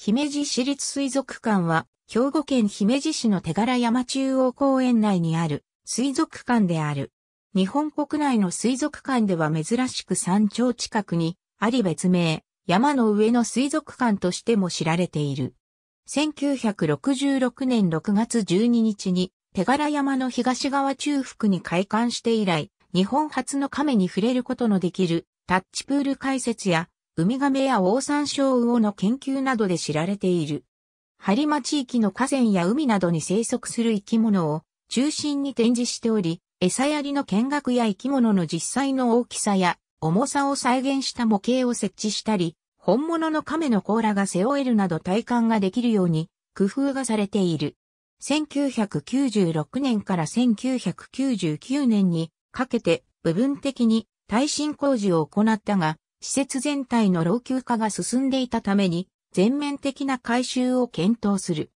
姫路市立水族館は、兵庫県姫路市の手柄山中央公園内にある水族館である。日本国内の水族館では珍しく山頂近くにあり別名、山の上の水族館としても知られている。1966年6月12日に手柄山の東側中腹に開館して以来、日本初の亀に触れることのできるタッチプール開設やウミガメやオオサンショウウオの研究などで知られている。ハリマ地域の河川や海などに生息する生き物を中心に展示しており、餌やりの見学や生き物の実際の大きさや重さを再現した模型を設置したり、本物の亀の甲羅が背負えるなど体感ができるように工夫がされている。1996年から1999年にかけて部分的に耐震工事を行ったが、施設全体の老朽化が進んでいたために、全面的な改修を検討する。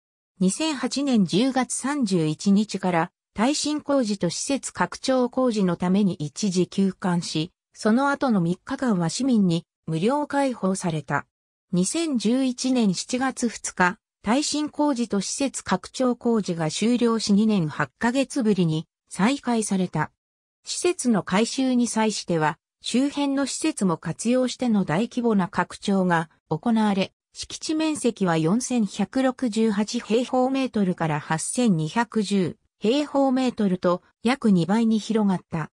2008年10月31日から耐震工事と施設拡張工事のために一時休館し、その後の3日間は市民に無料開放された。2011年7月2日、耐震工事と施設拡張工事が終了し2年8ヶ月ぶりに再開された。施設の改修に際しては、周辺の施設も活用しての大規模な拡張が行われ、敷地面積は4168平方メートルから8210平方メートルと約2倍に広がった。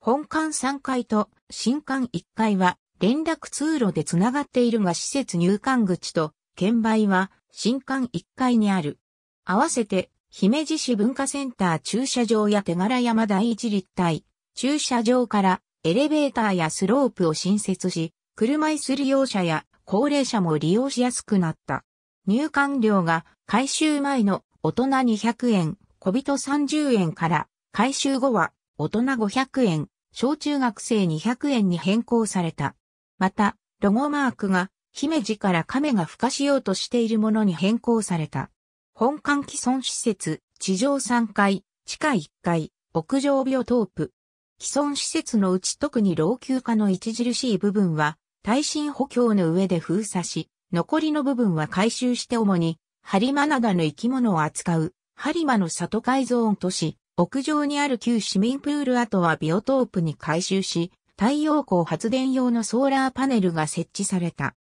本館3階と新館1階は連絡通路でつながっているが施設入館口と券売は新館1階にある。合わせて姫路市文化センター駐車場や手柄山第一立体駐車場からエレベーターやスロープを新設し、車椅子利用者や高齢者も利用しやすくなった。入館料が改修前の大人200円、小人30円から、改修後は大人500円、小中学生200円に変更された。また、ロゴマークが、姫路から亀が孵化しようとしているものに変更された。本館既存施設、地上3階、地下1階、屋上ビオトープ、既存施設のうち特に老朽化の著しい部分は、耐震補強の上で封鎖し、残りの部分は回収して主に、ハリマ灘の生き物を扱う、ハリマの里改造都市、屋上にある旧市民プール跡はビオトープに回収し、太陽光発電用のソーラーパネルが設置された。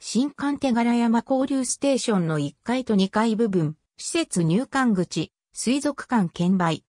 新館手柄山交流ステーションの1階と2階部分、施設入館口、水族館券売、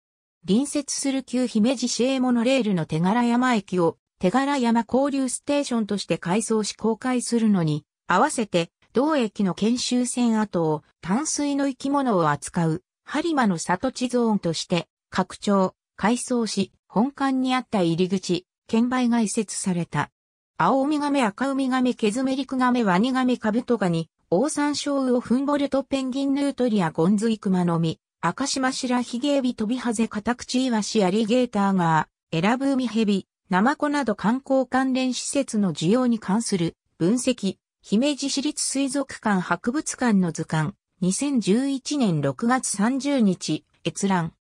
隣接する旧姫路市営モノレールの手柄山駅を手柄山交流ステーションとして改装し公開するのに、合わせて同駅の研修船跡を淡水の生き物を扱う播磨の里地ゾーンとして拡張、改装し、本館にあった入り口、券売が移設された。青ウミガメ、赤ウミガメ、ケズメリクガメ、ワニガメ、カブトガニ、オオサンショウウオ、フンボルト、ペンギン、ヌートリア、ゴンズイクマノミ、赤島白ひげエビ飛びハゼカタクチイワシアリゲーターガー、エラブウミヘビ、ナマコなど観光関連施設の需要に関する分析、姫路市立水族館博物館の図鑑、2011年6月30日、閲覧。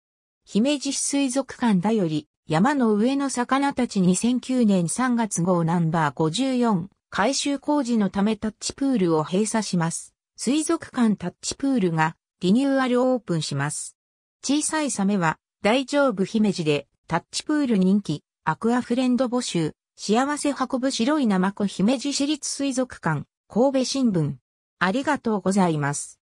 姫路市水族館だより、山の上の魚たち2009年3月号ナンバー54、改修工事のためタッチプールを閉鎖します。水族館タッチプールがリニューアルオープンします。小さいサメは、大丈夫姫路で、タッチプール人気、アクアフレンド募集、幸せ運ぶ白いナマコ姫路市立水族館、神戸新聞。ありがとうございます。